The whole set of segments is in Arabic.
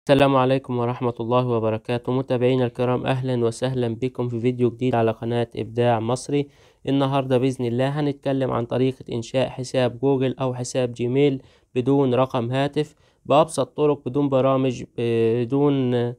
السلام عليكم ورحمة الله وبركاته متابعينا الكرام أهلا وسهلا بكم في فيديو جديد على قناة إبداع مصري النهاردة بإذن الله هنتكلم عن طريقة إنشاء حساب جوجل أو حساب جيميل بدون رقم هاتف بأبسط طرق بدون برامج بدون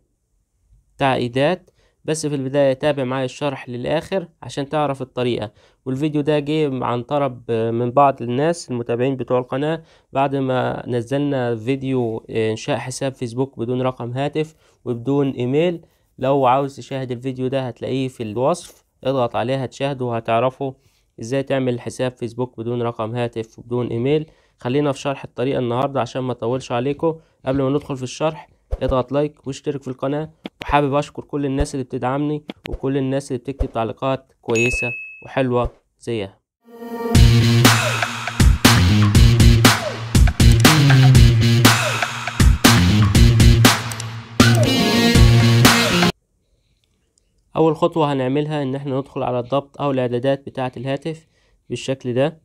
تعقيدات بس في البداية تابع معايا الشرح للآخر عشان تعرف الطريقة والفيديو ده جه عن طرب من بعض الناس المتابعين بتوع القناة بعد ما نزلنا فيديو إنشاء حساب فيسبوك بدون رقم هاتف وبدون إيميل لو عاوز تشاهد الفيديو ده هتلاقيه في الوصف اضغط عليه هتشاهده وهتعرفه ازاي تعمل حساب فيسبوك بدون رقم هاتف وبدون ايميل خلينا في شرح الطريقة النهاردة عشان ما اطولش عليكم قبل ما ندخل في الشرح اضغط لايك واشترك في القناة وحابب اشكر كل الناس اللي بتدعمني وكل الناس اللي بتكتب تعليقات كويسه وحلوه زيها اول خطوه هنعملها ان احنا ندخل على الضبط او الاعدادات بتاعه الهاتف بالشكل ده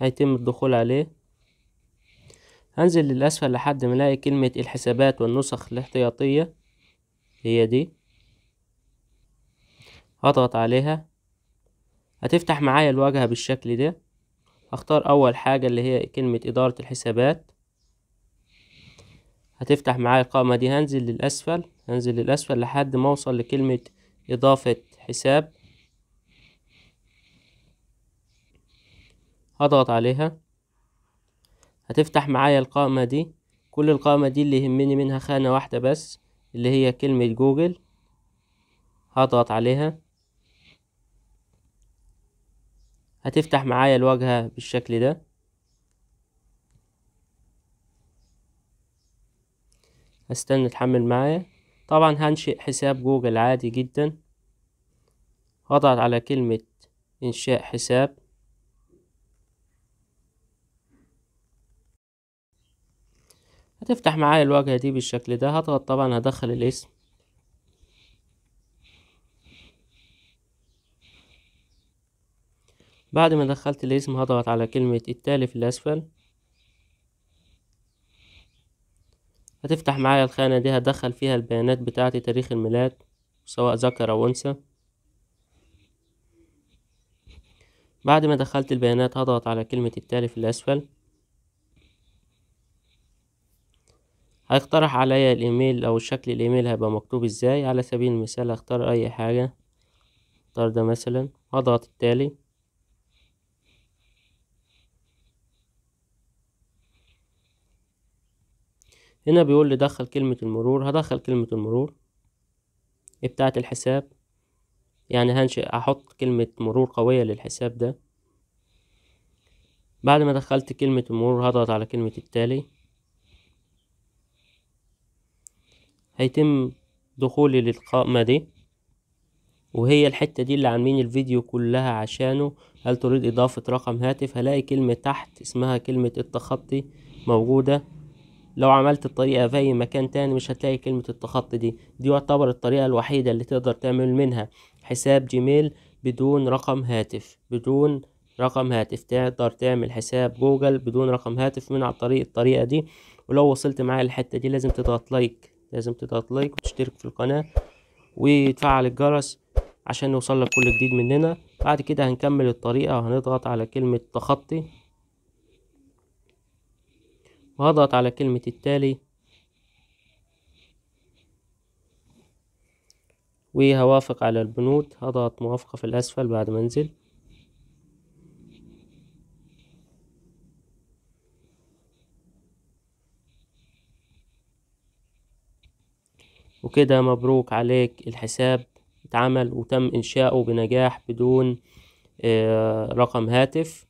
هيتم الدخول عليه هنزل للأسفل لحد ما الاقي كلمة الحسابات والنسخ الاحتياطية هي دي هضغط عليها هتفتح معايا الواجهة بالشكل ده هختار أول حاجة اللي هي كلمة إدارة الحسابات هتفتح معايا القائمة دي هنزل للأسفل هنزل للأسفل لحد ما أوصل لكلمة إضافة حساب هضغط عليها هتفتح معايا القائمة دي كل القائمة دي اللي يهمني منها خانة واحدة بس اللي هي كلمة جوجل هضغط عليها هتفتح معايا الواجهة بالشكل ده هستنى تحمل معايا طبعا هنشئ حساب جوجل عادي جدا هضغط على كلمة انشاء حساب هتفتح معايا الواجهة دي بالشكل ده هضغط طبعا هدخل الاسم بعد ما دخلت الاسم هضغط على كلمة التالي في الأسفل هتفتح معايا الخانة دي هدخل فيها البيانات بتاعتي تاريخ الميلاد سواء ذكر أو أنثى بعد ما دخلت البيانات هضغط على كلمة التالي في الأسفل هيقترح عليا الايميل او شكل الايميل هيبقى مكتوب ازاي على سبيل المثال هختار اي حاجة اختار ده مثلا هضغط التالي هنا بيقول لي دخل كلمة المرور هدخل كلمة المرور بتاعة الحساب يعني هنشئ هحط كلمة مرور قوية للحساب ده بعد ما دخلت كلمة المرور هضغط على كلمة التالي هيتم دخولي للقائمة دي وهي الحتة دي اللي عاملين الفيديو كلها عشانه هل تريد إضافة رقم هاتف هلاقي كلمة تحت اسمها كلمة التخطي موجودة لو عملت الطريقة في أي مكان تاني مش هتلاقي كلمة التخطي دي دي يعتبر الطريقة الوحيدة اللي تقدر تعمل منها حساب جيميل بدون رقم هاتف بدون رقم هاتف تقدر تعمل حساب جوجل بدون رقم هاتف من عن طريق الطريقة دي ولو وصلت معايا الحتة دي لازم تضغط لايك لازم تضغط لايك وتشترك في القناة وتفعل الجرس عشان يوصلك لك كل جديد مننا بعد كده هنكمل الطريقة وهنضغط على كلمة تخطي وهضغط على كلمة التالي وهوافق على البنود هضغط موافقة في الأسفل بعد ما انزل وكده مبروك عليك الحساب اتعمل وتم إنشاؤه بنجاح بدون آه، رقم هاتف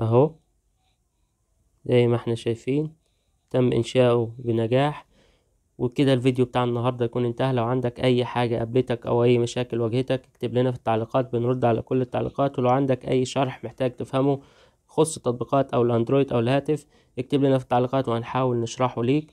أهو زي ما احنا شايفين تم إنشاؤه بنجاح وبكده الفيديو بتاع النهاردة يكون انتهى لو عندك أي حاجة قابلتك أو أي مشاكل واجهتك اكتب لنا في التعليقات بنرد على كل التعليقات ولو عندك أي شرح محتاج تفهمه خص التطبيقات أو الأندرويد أو الهاتف اكتب لنا في التعليقات وهنحاول نشرحه ليك